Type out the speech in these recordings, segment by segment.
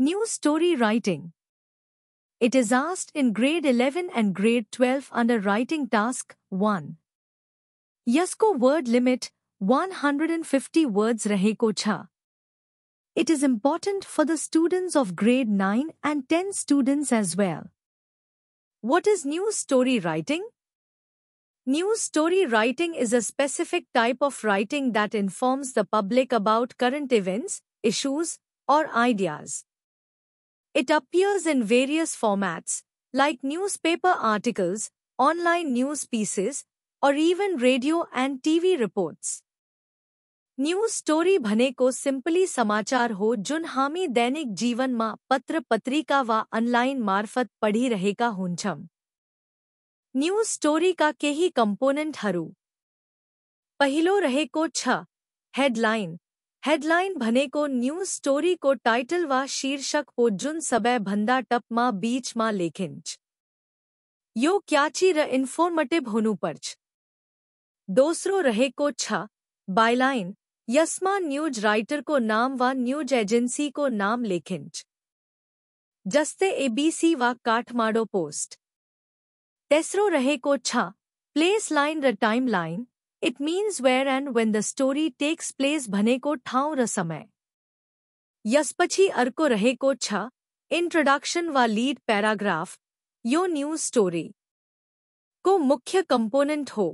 New Story Writing It is asked in grade 11 and grade 12 under Writing Task 1. Yasko word limit 150 words raheko cha. It is important for the students of grade 9 and 10 students as well. What is new story writing? New story writing is a specific type of writing that informs the public about current events, issues, or ideas. It appears in various formats, like newspaper articles, online news pieces, और even radio and TV reports news story भने को simply समाचार हो जुन हामी दैनिक जीवनमा पत्र पत्रिका वा अनलाइन मार्फत पढिरहेका हुन्छौं न्यूज स्टोरीका केही कम्पोनेन्टहरू पहिलो रहेको छ हेडलाइन हेडलाइन भने को न्यूज स्टोरी को टाइटल व शीर्षक पोजुन सबय भंदा टप मा बीच मा लेखिंच यो क्याची र इन्फॉर्मेटिव होनु पर्च दोसरो रहे को छा बायलाइन यस्मा न्यूज राइटर को नाम व न्यूज एजेंसी को नाम लेखिंच जस्ते एबीसी व काठमांडो पोस्ट तेसरो रहे को छा प्लेस लाइन र time line it means where and when the story takes place भने को ठाव र समय यसपछी अर्को रहे को छ इंट्रोडक्शन व लीड पैराग्राफ यो न्यूज स्टोरी को मुख्य कंपोनेंट हो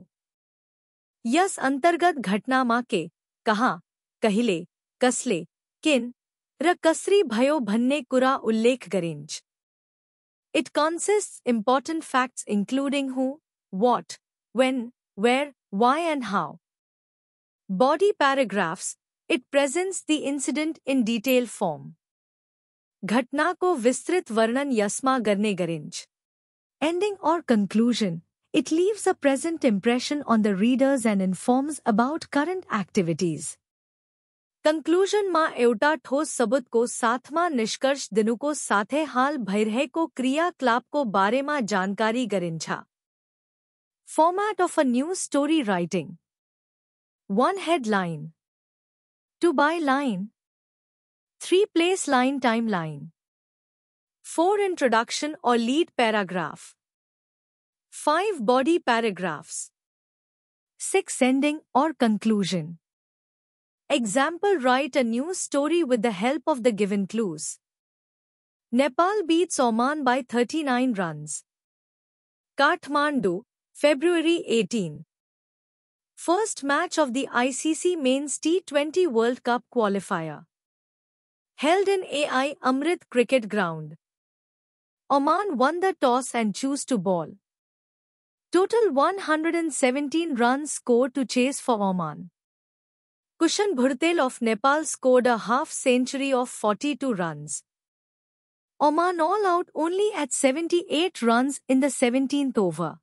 यस अंतर्गत घटना मा के कहा कहिले कसले किन र कसरी भयो भन्ने कुरा उल्लेख गरिंज it consist important facts including who what when where Why and how? Body paragraphs, it presents the incident in detail form. घटना को विस्तृत वर्णन यस्मा गरने गरिंच Ending or conclusion, it leaves a present impression on the readers and informs about current activities. Conclusion માં એવટા ઠોસ સબૂત કો સાથમાં નિષ્કર્ષ દિનુ કો સાથે હાલ ભૈરહે કો ક્રિયાકલાપ કો બારેમાં જાણકારી ગરિંછા Format of a news story writing. One headline. two byline, line. Three place line timeline. Four introduction or lead paragraph. Five body paragraphs. Six ending or conclusion. Example Write a news story with the help of the given clues. Nepal beats Oman by 39 runs. Kathmandu, February 18. First match of the ICC Men's T20 World Cup qualifier. Held in AI Amrit Cricket Ground. Oman won the toss and chose to ball. Total 117 runs scored to chase for Oman. Kushan Bhurtel of Nepal scored a half century of 42 runs. Oman all out only at 78 runs in the 17th over.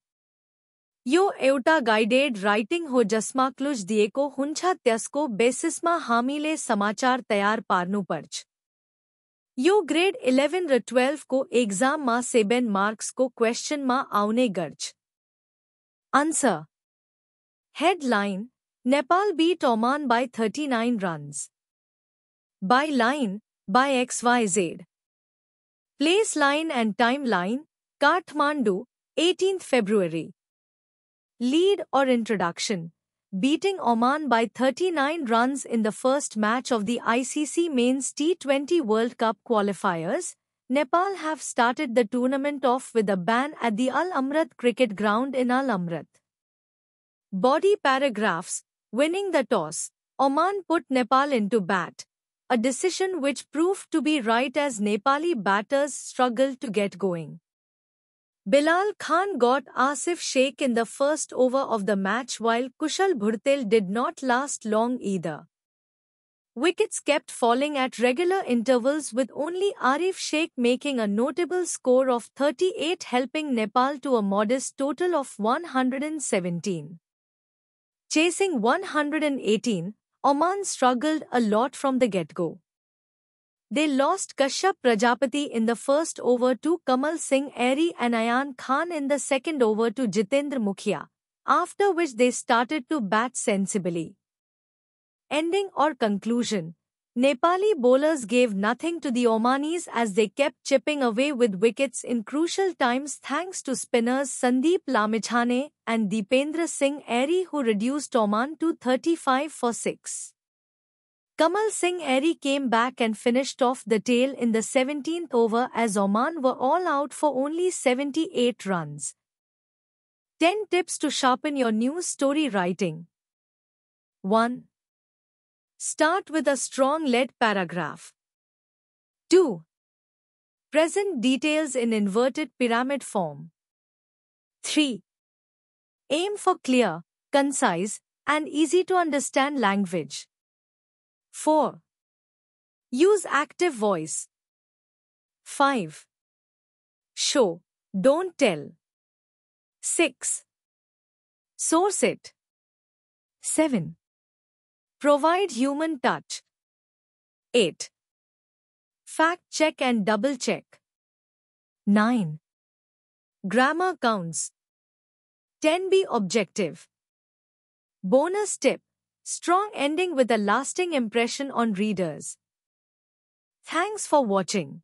यो एउटा guided writing हो जसमा clues दिएको हुन्छ त्यसको बेसिसमा हामीले समाचार तयार पार्नुपर्छ यो ग्रेड इलेभेन र ट्वेल्भको एक्जाममा सेभेन मार्क्सको क्वेसनमा आउने गर्छ answer headline Nepal beat Oman by thirty nine runs byline by X Y Z place line and time line Kathmandu eighteen February Lead or introduction beating Oman by 39 runs in the first match of the ICC Men's T20 World Cup qualifiers, Nepal have started the tournament off with a ban at the Al Amrat cricket ground in Al Amrat. Body paragraphs Winning the toss, Oman put Nepal into bat, a decision which proved to be right as Nepali batters struggled to get going. Bilal Khan got Asif Sheikh in the first over of the match while Kushal Bhurtel did not last long either. Wickets kept falling at regular intervals with only Arif Sheikh making a notable score of 38 helping Nepal to a modest total of 117. Chasing 118, Oman struggled a lot from the get-go. They lost Kashyap Prajapati in the first over to Kamal Singh Airi and Ayan Khan in the second over to Jitendra Mukhya. after which they started to bat sensibly. Ending or conclusion Nepali bowlers gave nothing to the Omanis as they kept chipping away with wickets in crucial times thanks to spinners Sandeep Lamichhane and Deependra Singh Airi who reduced Oman to 35 for 6. Kamal Singh Airy came back and finished off the tail in the 17th over as Oman were all out for only 78 runs. 10 tips to sharpen your news story writing. 1. Start with a strong lead paragraph. 2. Present details in inverted pyramid form. 3. Aim for clear, concise, and easy to understand language. 4. Use active voice. 5. Show, don't tell. 6. Source it. 7. Provide human touch. 8. Fact check and double check. 9. Grammar counts. 10. Be objective. Bonus tip strong ending with a lasting impression on readers. Thanks for watching.